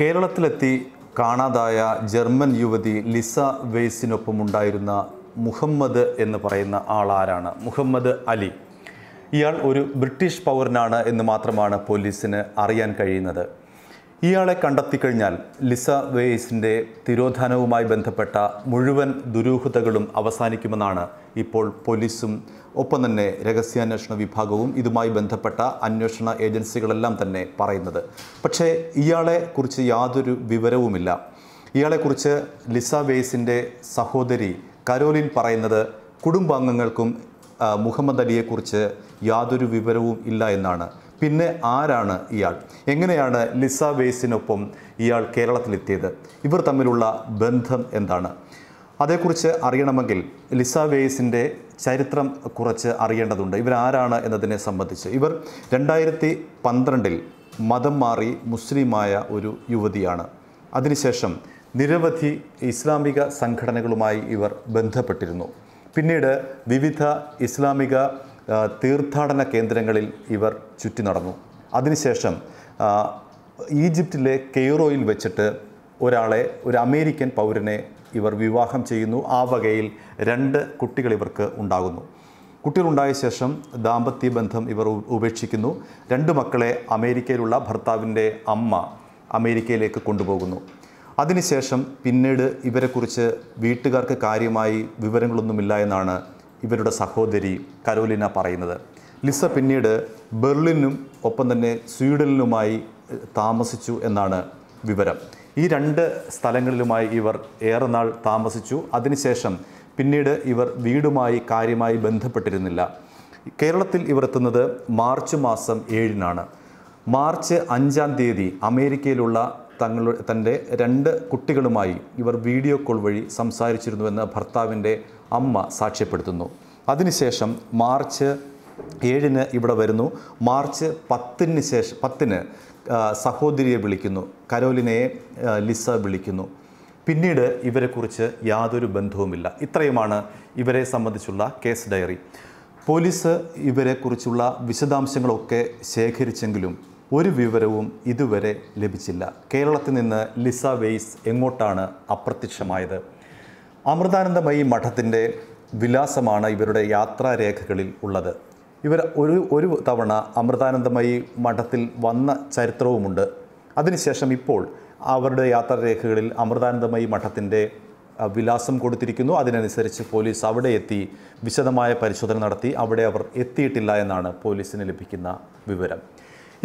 കേരളത്തിലെത്തി കാണാതായ ജർമ്മൻ യുവതി ലിസ വെയ്സിനൊപ്പമുണ്ടായിരുന്ന മുഹമ്മദ് എന്ന് പറയുന്ന ആളാരാണ് മുഹമ്മദ് അലി ഇയാൾ ഒരു ബ്രിട്ടീഷ് പൗരനാണ് എന്ന് മാത്രമാണ് പോലീസിന് അറിയാൻ കഴിയുന്നത് ഇയാളെ കണ്ടെത്തിക്കഴിഞ്ഞാൽ ലിസ വേയ്സിൻ്റെ തിരോധാനവുമായി ബന്ധപ്പെട്ട മുഴുവൻ ദുരൂഹതകളും അവസാനിക്കുമെന്നാണ് ഇപ്പോൾ പോലീസും ഒപ്പം തന്നെ രഹസ്യാന്വേഷണ വിഭാഗവും ഇതുമായി ബന്ധപ്പെട്ട അന്വേഷണ ഏജൻസികളെല്ലാം തന്നെ പറയുന്നത് പക്ഷേ ഇയാളെക്കുറിച്ച് യാതൊരു വിവരവുമില്ല ഇയാളെക്കുറിച്ച് ലിസ വേയ്സിൻ്റെ സഹോദരി കരോലിൻ പറയുന്നത് കുടുംബാംഗങ്ങൾക്കും മുഹമ്മദ് അലിയെക്കുറിച്ച് യാതൊരു വിവരവും ഇല്ല എന്നാണ് പിന്നെ ആരാണ് ഇയാൾ എങ്ങനെയാണ് ലിസ വേസിനൊപ്പം ഇയാൾ കേരളത്തിലെത്തിയത് ഇവർ തമ്മിലുള്ള ബന്ധം എന്താണ് അതേക്കുറിച്ച് അറിയണമെങ്കിൽ ലിസ വേസിൻ്റെ ചരിത്രം കുറച്ച് അറിയേണ്ടതുണ്ട് ഇവരാരാണ് എന്നതിനെ സംബന്ധിച്ച് ഇവർ രണ്ടായിരത്തി പന്ത്രണ്ടിൽ മതം മാറി മുസ്ലിമായ ഒരു യുവതിയാണ് അതിനുശേഷം നിരവധി ഇസ്ലാമിക സംഘടനകളുമായി ഇവർ ബന്ധപ്പെട്ടിരുന്നു പിന്നീട് വിവിധ ഇസ്ലാമിക തീർത്ഥാടന കേന്ദ്രങ്ങളിൽ ഇവർ ചുറ്റി നടന്നു അതിനുശേഷം ഈജിപ്തിലെ കെയ്റോയിൽ വെച്ചിട്ട് ഒരാളെ ഒരു അമേരിക്കൻ പൗരനെ ഇവർ വിവാഹം ചെയ്യുന്നു ആ വകയിൽ രണ്ട് കുട്ടികൾ ഇവർക്ക് ഉണ്ടാകുന്നു കുട്ടികളുണ്ടായ ശേഷം ദാമ്പത്യ ബന്ധം ഇവർ ഉപേക്ഷിക്കുന്നു രണ്ട് മക്കളെ അമേരിക്കയിലുള്ള ഭർത്താവിൻ്റെ അമ്മ അമേരിക്കയിലേക്ക് കൊണ്ടുപോകുന്നു അതിനുശേഷം പിന്നീട് ഇവരെക്കുറിച്ച് വീട്ടുകാർക്ക് കാര്യമായി വിവരങ്ങളൊന്നുമില്ല എന്നാണ് ഇവരുടെ സഹോദരി കരോലിന പറയുന്നത് ലിസ പിന്നീട് ബെർലിനും ഒപ്പം തന്നെ സ്വീഡനിലുമായി താമസിച്ചു എന്നാണ് വിവരം ഈ രണ്ട് സ്ഥലങ്ങളിലുമായി ഇവർ ഏറെ നാൾ താമസിച്ചു അതിനുശേഷം പിന്നീട് ഇവർ വീടുമായി കാര്യമായി ബന്ധപ്പെട്ടിരുന്നില്ല കേരളത്തിൽ ഇവർ എത്തുന്നത് മാർച്ച് മാസം ഏഴിനാണ് മാർച്ച് അഞ്ചാം തീയതി അമേരിക്കയിലുള്ള തങ്ങളുടെ തൻ്റെ രണ്ട് കുട്ടികളുമായി ഇവർ വീഡിയോ കോൾ വഴി സംസാരിച്ചിരുന്നുവെന്ന് ഭർത്താവിൻ്റെ അമ്മ സാക്ഷ്യപ്പെടുത്തുന്നു അതിനുശേഷം മാർച്ച് ഏഴിന് ഇവിടെ വരുന്നു മാർച്ച് പത്തിന് ശേഷം പത്തിന് സഹോദരിയെ വിളിക്കുന്നു കരോലിനയെ ലിസ വിളിക്കുന്നു പിന്നീട് ഇവരെക്കുറിച്ച് യാതൊരു ബന്ധവുമില്ല ഇത്രയുമാണ് ഇവരെ സംബന്ധിച്ചുള്ള കേസ് ഡയറി പോലീസ് ഇവരെക്കുറിച്ചുള്ള വിശദാംശങ്ങളൊക്കെ ശേഖരിച്ചെങ്കിലും ഒരു വിവരവും ഇതുവരെ ലഭിച്ചില്ല കേരളത്തിൽ നിന്ന് ലിസ വെയ്സ് എങ്ങോട്ടാണ് അപ്രത്യക്ഷമായത് അമൃതാനന്ദമയി മഠത്തിൻ്റെ വിലാസമാണ് ഇവരുടെ യാത്രാരേഖകളിൽ ഉള്ളത് ഇവർ ഒരു ഒരു തവണ അമൃതാനന്ദമയി മഠത്തിൽ വന്ന ചരിത്രവുമുണ്ട് അതിനുശേഷം ഇപ്പോൾ അവരുടെ യാത്രാരേഖകളിൽ അമൃതാനന്ദമയി മഠത്തിൻ്റെ വിലാസം കൊടുത്തിരിക്കുന്നു അതിനനുസരിച്ച് പോലീസ് അവിടെ എത്തി വിശദമായ പരിശോധന നടത്തി അവിടെ അവർ എത്തിയിട്ടില്ല എന്നാണ് പോലീസിന് ലഭിക്കുന്ന വിവരം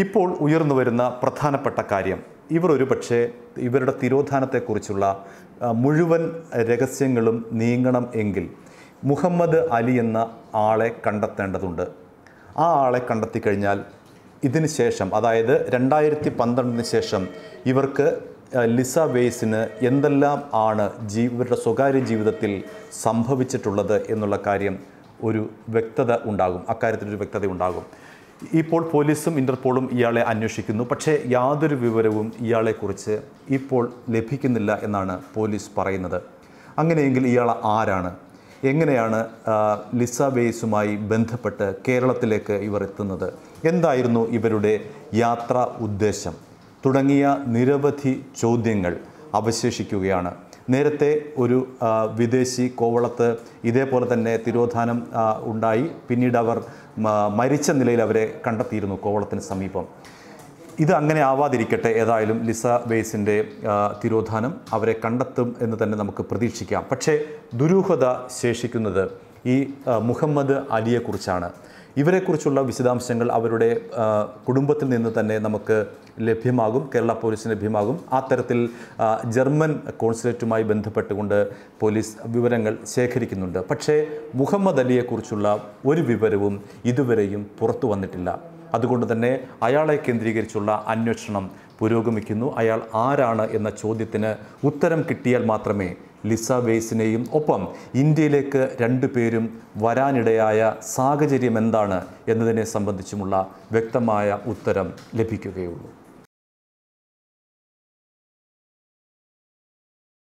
ഇപ്പോൾ ഉയർന്നു വരുന്ന പ്രധാനപ്പെട്ട കാര്യം ഇവർ ഒരു പക്ഷേ ഇവരുടെ തിരോധാനത്തെക്കുറിച്ചുള്ള മുഴുവൻ രഹസ്യങ്ങളും നീങ്ങണം എങ്കിൽ മുഹമ്മദ് അലി എന്ന ആളെ കണ്ടെത്തേണ്ടതുണ്ട് ആ ആളെ കണ്ടെത്തിക്കഴിഞ്ഞാൽ ഇതിന് ശേഷം അതായത് രണ്ടായിരത്തി പന്ത്രണ്ടിന് ശേഷം ഇവർക്ക് ലിസ വെയ്സിന് എന്തെല്ലാം ആണ് ജീ ഇവരുടെ സ്വകാര്യ ജീവിതത്തിൽ സംഭവിച്ചിട്ടുള്ളത് എന്നുള്ള കാര്യം ഒരു വ്യക്തത ഉണ്ടാകും അക്കാര്യത്തിലൊരു വ്യക്തത ഉണ്ടാകും ഇപ്പോൾ പോലീസും ഇന്റർപോളും ഇയാളെ അന്വേഷിക്കുന്നു പക്ഷേ യാതൊരു വിവരവും ഇയാളെക്കുറിച്ച് ഇപ്പോൾ ലഭിക്കുന്നില്ല എന്നാണ് പോലീസ് പറയുന്നത് അങ്ങനെയെങ്കിൽ ഇയാൾ ആരാണ് എങ്ങനെയാണ് ലിസ ബേസുമായി ബന്ധപ്പെട്ട് കേരളത്തിലേക്ക് ഇവർ എത്തുന്നത് എന്തായിരുന്നു ഇവരുടെ യാത്രാ ഉദ്ദേശം തുടങ്ങിയ നിരവധി ചോദ്യങ്ങൾ അവശേഷിക്കുകയാണ് നേരത്തെ ഒരു വിദേശി കോവളത്ത് ഇതേപോലെ തന്നെ തിരോധാനം ഉണ്ടായി പിന്നീട് അവർ മരിച്ച നിലയിൽ അവരെ കണ്ടെത്തിയിരുന്നു കോവളത്തിന് സമീപം ഇത് അങ്ങനെ ആവാതിരിക്കട്ടെ ഏതായാലും ലിസ ബേസിൻ്റെ തിരോധാനം അവരെ കണ്ടെത്തും എന്ന് തന്നെ നമുക്ക് പ്രതീക്ഷിക്കാം പക്ഷേ ദുരൂഹത ശേഷിക്കുന്നത് ഈ മുഹമ്മദ് അലിയെക്കുറിച്ചാണ് ഇവരെക്കുറിച്ചുള്ള വിശദാംശങ്ങൾ അവരുടെ കുടുംബത്തിൽ നിന്ന് തന്നെ നമുക്ക് ലഭ്യമാകും കേരള പോലീസിന് ലഭ്യമാകും ആ തരത്തിൽ ജർമ്മൻ കോൺസുലേറ്റുമായി ബന്ധപ്പെട്ടുകൊണ്ട് പോലീസ് വിവരങ്ങൾ ശേഖരിക്കുന്നുണ്ട് പക്ഷേ മുഹമ്മദ് അലിയെക്കുറിച്ചുള്ള ഒരു വിവരവും ഇതുവരെയും പുറത്തു വന്നിട്ടില്ല അതുകൊണ്ട് തന്നെ അയാളെ കേന്ദ്രീകരിച്ചുള്ള അന്വേഷണം പുരോഗമിക്കുന്നു അയാൾ ആരാണ് എന്ന ചോദ്യത്തിന് ഉത്തരം കിട്ടിയാൽ മാത്രമേ ലിസ വേസിനെയും ഒപ്പം ഇന്ത്യയിലേക്ക് രണ്ടു പേരും വരാനിടയായ സാഹചര്യം എന്താണ് എന്നതിനെ സംബന്ധിച്ചുമുള്ള വ്യക്തമായ ഉത്തരം ലഭിക്കുകയുള്ളൂ